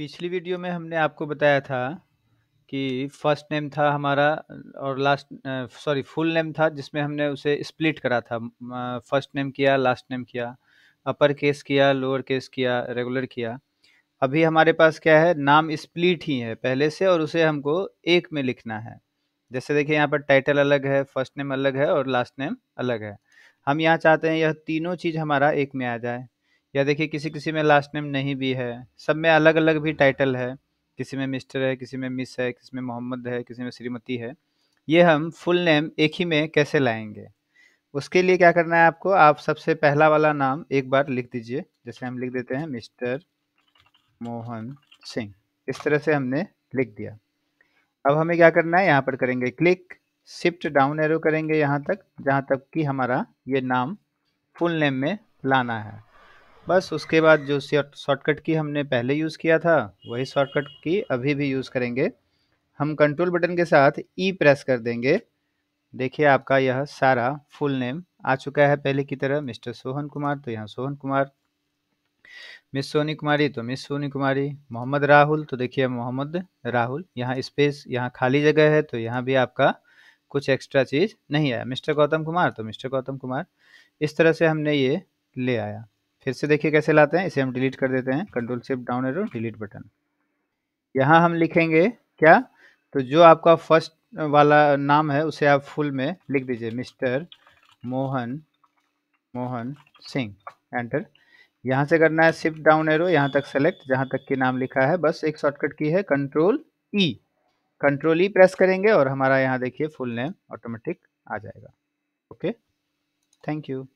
पिछली वीडियो में हमने आपको बताया था कि फर्स्ट नेम था हमारा और लास्ट सॉरी फुल नेम था जिसमें हमने उसे स्प्लिट करा था फर्स्ट नेम किया लास्ट नेम किया अपर केस किया लोअर केस किया रेगुलर किया अभी हमारे पास क्या है नाम स्प्लिट ही है पहले से और उसे हमको एक में लिखना है जैसे देखिए यहाँ पर टाइटल अलग है फर्स्ट नेम अलग है और लास्ट नेम अलग है हम यहाँ चाहते हैं यह तीनों चीज़ हमारा एक में आ जाए या देखिए किसी किसी में लास्ट नेम नहीं भी है सब में अलग अलग भी टाइटल है किसी में मिस्टर है किसी में मिस है किसी में मोहम्मद है किसी में श्रीमती है ये हम फुल नेम एक ही में कैसे लाएंगे उसके लिए क्या करना है आपको आप सबसे पहला वाला नाम एक बार लिख दीजिए जैसे हम लिख देते हैं मिस्टर मोहन सिंह इस तरह से हमने लिख दिया अब हमें क्या करना है यहाँ पर करेंगे क्लिक शिफ्ट डाउन एरो करेंगे यहाँ तक जहाँ तक कि हमारा ये नाम फुल नेम में लाना है बस उसके बाद जो शॉर्टकट की हमने पहले यूज़ किया था वही शॉर्टकट की अभी भी यूज़ करेंगे हम कंट्रोल बटन के साथ ई e प्रेस कर देंगे देखिए आपका यह सारा फुल नेम आ चुका है पहले की तरह मिस्टर सोहन कुमार तो यहाँ सोहन कुमार मिस सोनी कुमारी तो मिस सोनी कुमारी मोहम्मद राहुल तो देखिए मोहम्मद राहुल यहाँ स्पेस यहाँ खाली जगह है तो यहाँ भी आपका कुछ एक्स्ट्रा चीज़ नहीं आया मिस्टर गौतम कुमार तो मिस्टर गौतम कुमार इस तरह से हमने ये ले आया फिर से देखिए कैसे लाते हैं इसे हम डिलीट कर देते हैं control shift down arrow delete button यहाँ हम लिखेंगे क्या तो जो आपका फर्स्ट वाला नाम है उसे आप फुल में लिख दीजिए मिस्टर मोहन मोहन सिंह एंटर यहाँ से करना है शिफ्ट डाउन एरो यहाँ तक सेलेक्ट जहाँ तक के नाम लिखा है बस एक शॉर्टकट की है control E control E press करेंगे और हमारा यहाँ देखिए फुल नेम ऑटोमेटिक आ जाएगा ओके थैंक यू